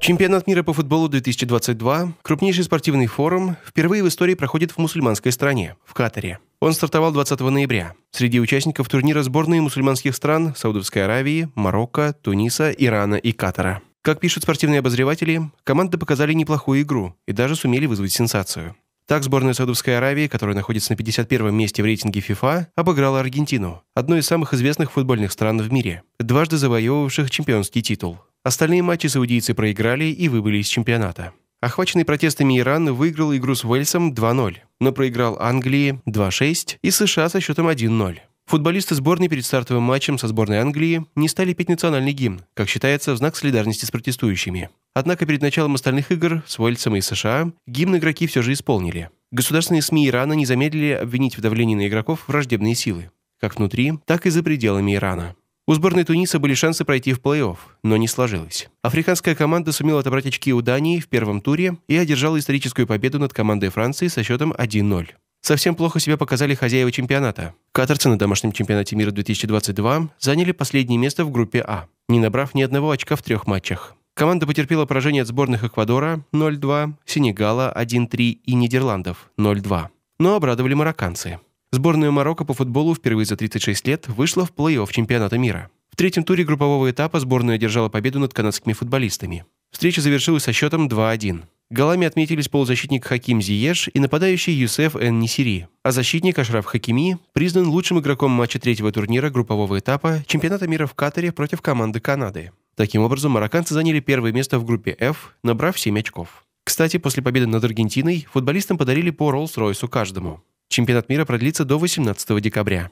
Чемпионат мира по футболу 2022, крупнейший спортивный форум, впервые в истории проходит в мусульманской стране, в Катаре. Он стартовал 20 ноября. Среди участников турнира сборные мусульманских стран Саудовской Аравии, Марокко, Туниса, Ирана и Катара. Как пишут спортивные обозреватели, команды показали неплохую игру и даже сумели вызвать сенсацию. Так сборная Саудовской Аравии, которая находится на 51-м месте в рейтинге FIFA, обыграла Аргентину, одну из самых известных футбольных стран в мире, дважды завоевывавших чемпионский титул. Остальные матчи саудийцы проиграли и выбыли из чемпионата. Охваченный протестами Иран выиграл игру с Уэльсом 2-0, но проиграл Англии 2-6 и США со счетом 1-0. Футболисты сборной перед стартовым матчем со сборной Англии не стали петь национальный гимн, как считается, в знак солидарности с протестующими. Однако перед началом остальных игр с Уэльсом и США гимн игроки все же исполнили. Государственные СМИ Ирана не замедлили обвинить в давлении на игроков враждебные силы, как внутри, так и за пределами Ирана. У сборной Туниса были шансы пройти в плей-офф, но не сложилось. Африканская команда сумела отобрать очки у Дании в первом туре и одержала историческую победу над командой Франции со счетом 1-0. Совсем плохо себя показали хозяева чемпионата. Катарцы на домашнем чемпионате мира 2022 заняли последнее место в группе А, не набрав ни одного очка в трех матчах. Команда потерпела поражение от сборных Эквадора 0-2, Сенегала 1-3 и Нидерландов 0-2. Но обрадовали марокканцы. Сборная Марокко по футболу впервые за 36 лет вышла в плей-офф чемпионата мира. В третьем туре группового этапа сборная одержала победу над канадскими футболистами. Встреча завершилась со счетом 2-1. Голами отметились полузащитник Хаким Зиеш и нападающий Юсеф Эн Нисири. А защитник Ашраф Хакими признан лучшим игроком матча третьего турнира группового этапа чемпионата мира в Катаре против команды Канады. Таким образом, марокканцы заняли первое место в группе F, набрав 7 очков. Кстати, после победы над Аргентиной футболистам подарили по Роллс-Ройсу каждому. Чемпионат мира продлится до 18 декабря.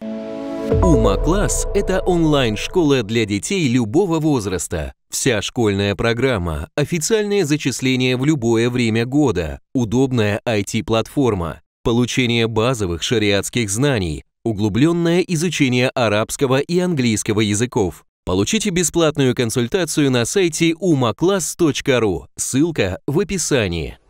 Ума-класс – это онлайн-школа для детей любого возраста. Вся школьная программа, официальное зачисление в любое время года, удобная IT-платформа, получение базовых шариатских знаний, углубленное изучение арабского и английского языков. Получите бесплатную консультацию на сайте umaclass.ru, ссылка в описании.